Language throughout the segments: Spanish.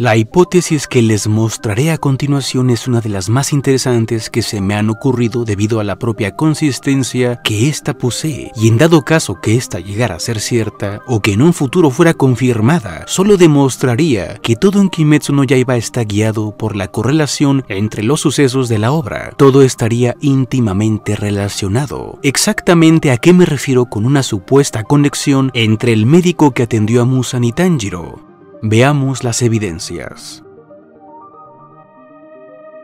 La hipótesis que les mostraré a continuación es una de las más interesantes que se me han ocurrido debido a la propia consistencia que ésta posee, y en dado caso que ésta llegara a ser cierta o que en un futuro fuera confirmada, solo demostraría que todo en Kimetsu no Yaiba está guiado por la correlación entre los sucesos de la obra. Todo estaría íntimamente relacionado. Exactamente a qué me refiero con una supuesta conexión entre el médico que atendió a Musan y Tanjiro. Veamos las evidencias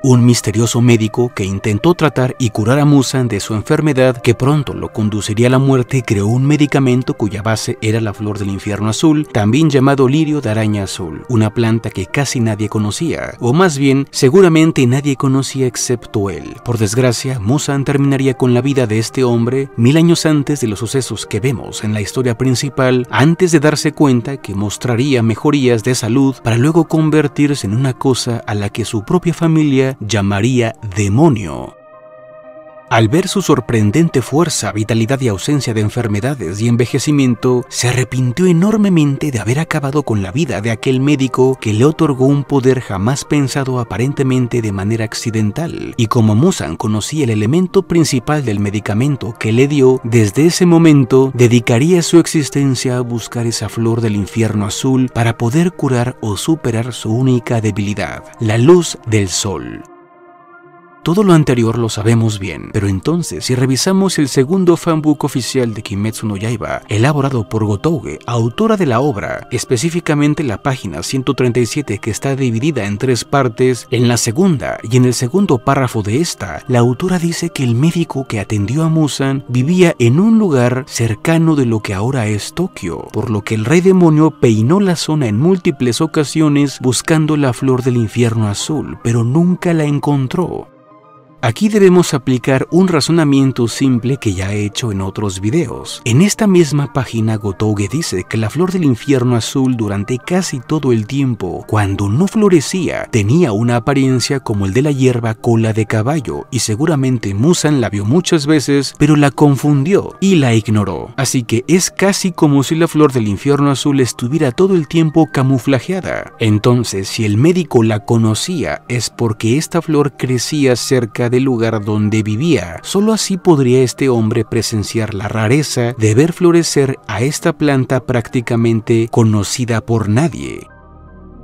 un misterioso médico que intentó tratar y curar a Musan de su enfermedad que pronto lo conduciría a la muerte, creó un medicamento cuya base era la flor del infierno azul, también llamado lirio de araña azul, una planta que casi nadie conocía, o más bien, seguramente nadie conocía excepto él. Por desgracia, Musan terminaría con la vida de este hombre mil años antes de los sucesos que vemos en la historia principal, antes de darse cuenta que mostraría mejorías de salud para luego convertirse en una cosa a la que su propia familia llamaría demonio. Al ver su sorprendente fuerza, vitalidad y ausencia de enfermedades y envejecimiento, se arrepintió enormemente de haber acabado con la vida de aquel médico que le otorgó un poder jamás pensado aparentemente de manera accidental. Y como Musan conocía el elemento principal del medicamento que le dio, desde ese momento dedicaría su existencia a buscar esa flor del infierno azul para poder curar o superar su única debilidad, la luz del sol. Todo lo anterior lo sabemos bien, pero entonces si revisamos el segundo fanbook oficial de Kimetsu no Yaiba, elaborado por Gotouge, autora de la obra, específicamente la página 137 que está dividida en tres partes, en la segunda y en el segundo párrafo de esta, la autora dice que el médico que atendió a Musan vivía en un lugar cercano de lo que ahora es Tokio, por lo que el rey demonio peinó la zona en múltiples ocasiones buscando la flor del infierno azul, pero nunca la encontró. Aquí debemos aplicar un razonamiento simple que ya he hecho en otros videos. En esta misma página Gotouge dice que la flor del infierno azul durante casi todo el tiempo, cuando no florecía, tenía una apariencia como el de la hierba cola de caballo y seguramente Musan la vio muchas veces, pero la confundió y la ignoró. Así que es casi como si la flor del infierno azul estuviera todo el tiempo camuflajeada. Entonces, si el médico la conocía es porque esta flor crecía cerca de lugar donde vivía. Solo así podría este hombre presenciar la rareza de ver florecer a esta planta prácticamente conocida por nadie.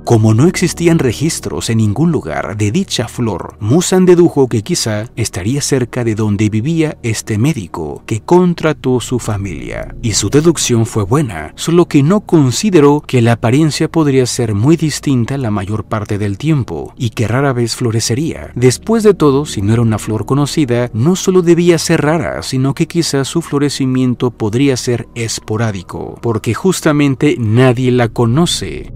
Como no existían registros en ningún lugar de dicha flor, Musan dedujo que quizá estaría cerca de donde vivía este médico que contrató su familia. Y su deducción fue buena, solo que no consideró que la apariencia podría ser muy distinta la mayor parte del tiempo y que rara vez florecería. Después de todo, si no era una flor conocida, no solo debía ser rara, sino que quizá su florecimiento podría ser esporádico, porque justamente nadie la conoce.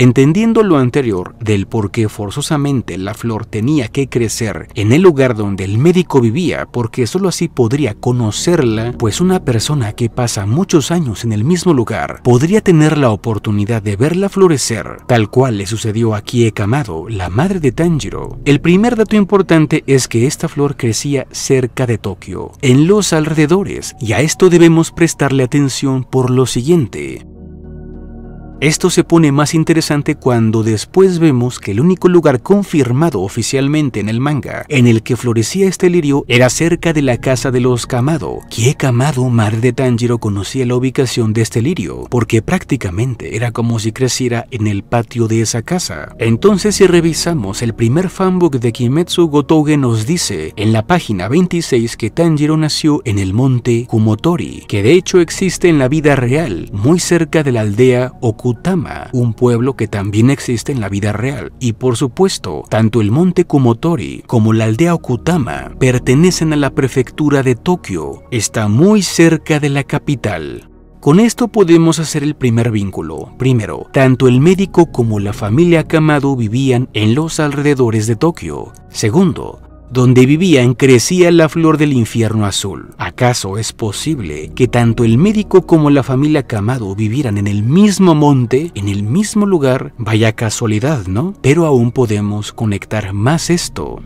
Entendiendo lo anterior del por qué forzosamente la flor tenía que crecer en el lugar donde el médico vivía, porque sólo así podría conocerla, pues una persona que pasa muchos años en el mismo lugar podría tener la oportunidad de verla florecer, tal cual le sucedió a Kie Kamado, la madre de Tanjiro. El primer dato importante es que esta flor crecía cerca de Tokio, en los alrededores, y a esto debemos prestarle atención por lo siguiente. Esto se pone más interesante cuando después vemos que el único lugar confirmado oficialmente en el manga en el que florecía este lirio era cerca de la casa de los Kamado. Kie Kamado, madre de Tanjiro, conocía la ubicación de este lirio porque prácticamente era como si creciera en el patio de esa casa. Entonces si revisamos el primer fanbook de Kimetsu Gotouge nos dice en la página 26 que Tanjiro nació en el monte Kumotori, que de hecho existe en la vida real, muy cerca de la aldea Oku Utama, un pueblo que también existe en la vida real, y por supuesto, tanto el monte Kumotori como la aldea Okutama pertenecen a la prefectura de Tokio, está muy cerca de la capital. Con esto podemos hacer el primer vínculo. Primero, tanto el médico como la familia Kamado vivían en los alrededores de Tokio. Segundo, donde vivían crecía la flor del infierno azul. ¿Acaso es posible que tanto el médico como la familia Camado vivieran en el mismo monte, en el mismo lugar? Vaya casualidad, ¿no? Pero aún podemos conectar más esto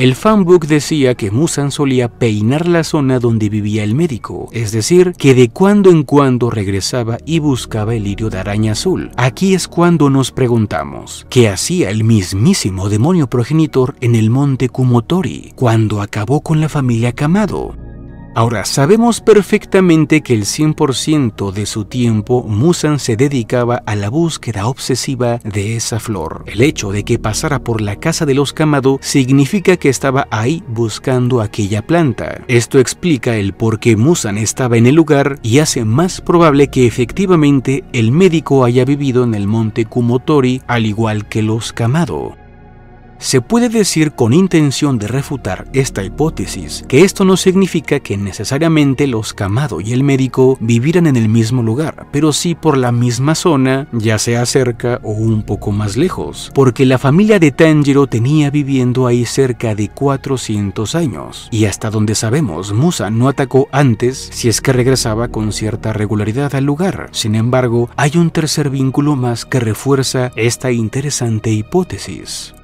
el fanbook decía que Musan solía peinar la zona donde vivía el médico, es decir, que de cuando en cuando regresaba y buscaba el lirio de araña azul. Aquí es cuando nos preguntamos, ¿qué hacía el mismísimo demonio progenitor en el monte Kumotori cuando acabó con la familia Kamado? Ahora, sabemos perfectamente que el 100% de su tiempo Musan se dedicaba a la búsqueda obsesiva de esa flor. El hecho de que pasara por la casa de los Kamado significa que estaba ahí buscando aquella planta. Esto explica el por qué Musan estaba en el lugar y hace más probable que efectivamente el médico haya vivido en el monte Kumotori al igual que los Kamado. Se puede decir con intención de refutar esta hipótesis que esto no significa que necesariamente los Camado y el médico vivieran en el mismo lugar, pero sí por la misma zona, ya sea cerca o un poco más lejos, porque la familia de Tanjiro tenía viviendo ahí cerca de 400 años, y hasta donde sabemos, Musa no atacó antes si es que regresaba con cierta regularidad al lugar. Sin embargo, hay un tercer vínculo más que refuerza esta interesante hipótesis.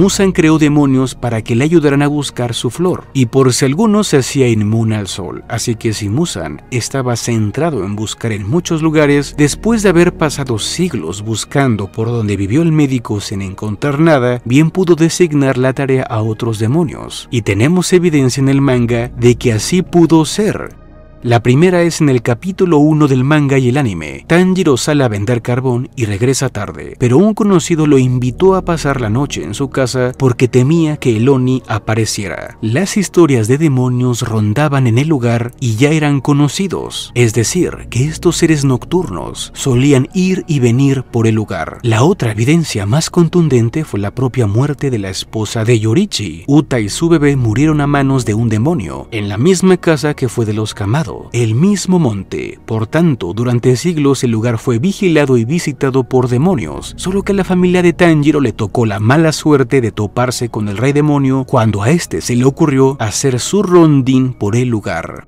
Musan creó demonios para que le ayudaran a buscar su flor, y por si alguno se hacía inmune al sol. Así que si Musan estaba centrado en buscar en muchos lugares, después de haber pasado siglos buscando por donde vivió el médico sin encontrar nada, bien pudo designar la tarea a otros demonios. Y tenemos evidencia en el manga de que así pudo ser, la primera es en el capítulo 1 del manga y el anime. Tanjiro sale a vender carbón y regresa tarde, pero un conocido lo invitó a pasar la noche en su casa porque temía que el Oni apareciera. Las historias de demonios rondaban en el lugar y ya eran conocidos, es decir, que estos seres nocturnos solían ir y venir por el lugar. La otra evidencia más contundente fue la propia muerte de la esposa de Yorichi. Uta y su bebé murieron a manos de un demonio, en la misma casa que fue de los Kamado el mismo monte. Por tanto, durante siglos el lugar fue vigilado y visitado por demonios, solo que a la familia de Tanjiro le tocó la mala suerte de toparse con el rey demonio cuando a este se le ocurrió hacer su rondín por el lugar.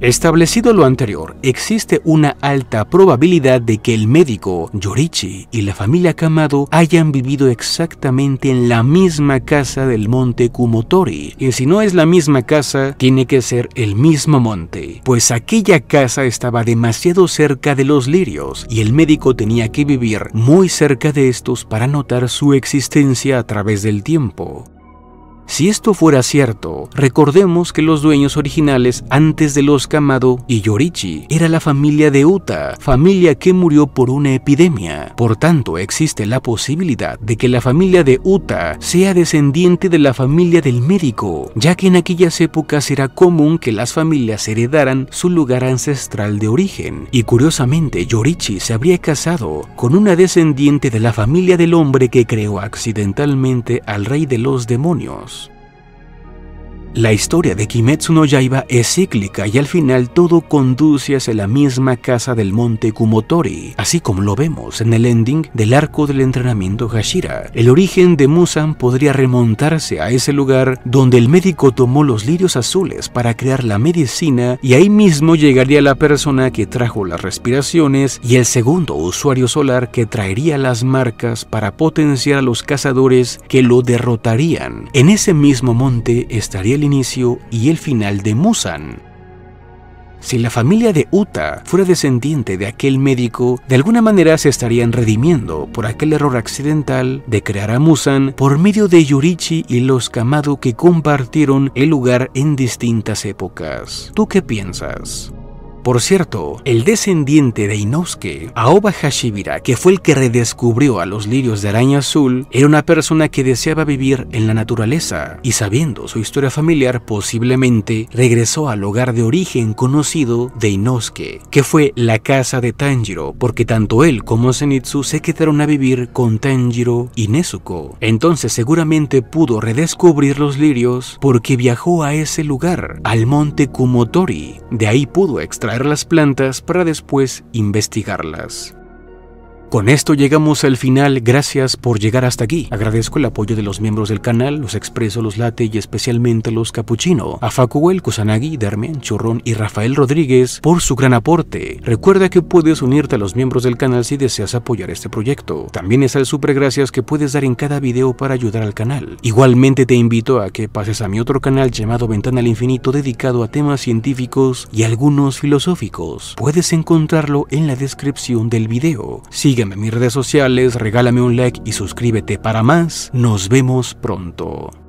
Establecido lo anterior, existe una alta probabilidad de que el médico, Yorichi y la familia Kamado hayan vivido exactamente en la misma casa del monte Kumotori, y si no es la misma casa, tiene que ser el mismo monte, pues aquella casa estaba demasiado cerca de los lirios y el médico tenía que vivir muy cerca de estos para notar su existencia a través del tiempo. Si esto fuera cierto, recordemos que los dueños originales antes de los Kamado y Yorichi era la familia de Uta, familia que murió por una epidemia. Por tanto, existe la posibilidad de que la familia de Uta sea descendiente de la familia del médico, ya que en aquellas épocas era común que las familias heredaran su lugar ancestral de origen. Y curiosamente, Yorichi se habría casado con una descendiente de la familia del hombre que creó accidentalmente al rey de los demonios. La historia de Kimetsu no Yaiba es cíclica y al final todo conduce hacia la misma casa del monte Kumotori, así como lo vemos en el ending del arco del entrenamiento Hashira. El origen de Musan podría remontarse a ese lugar donde el médico tomó los lirios azules para crear la medicina y ahí mismo llegaría la persona que trajo las respiraciones y el segundo usuario solar que traería las marcas para potenciar a los cazadores que lo derrotarían. En ese mismo monte estaría el inicio y el final de Musan. Si la familia de Uta fuera descendiente de aquel médico, de alguna manera se estarían redimiendo por aquel error accidental de crear a Musan por medio de Yurichi y los Kamado que compartieron el lugar en distintas épocas. ¿Tú qué piensas? Por cierto, el descendiente de Inosuke, Aoba Hashibira, que fue el que redescubrió a los lirios de araña azul, era una persona que deseaba vivir en la naturaleza y sabiendo su historia familiar posiblemente regresó al hogar de origen conocido de Inosuke, que fue la casa de Tanjiro, porque tanto él como Zenitsu se quedaron a vivir con Tanjiro y Nezuko. Entonces seguramente pudo redescubrir los lirios porque viajó a ese lugar, al monte Kumotori. De ahí pudo extraer traer las plantas para después investigarlas. Con esto llegamos al final, gracias por llegar hasta aquí. Agradezco el apoyo de los miembros del canal, los Expreso, los late y especialmente los capuchino, a Facuel Kusanagi, Darmen, Churrón y Rafael Rodríguez por su gran aporte. Recuerda que puedes unirte a los miembros del canal si deseas apoyar este proyecto. También es el super gracias que puedes dar en cada video para ayudar al canal. Igualmente te invito a que pases a mi otro canal llamado Ventana al Infinito dedicado a temas científicos y algunos filosóficos. Puedes encontrarlo en la descripción del video. Sigue sígueme en mis redes sociales, regálame un like y suscríbete para más. Nos vemos pronto.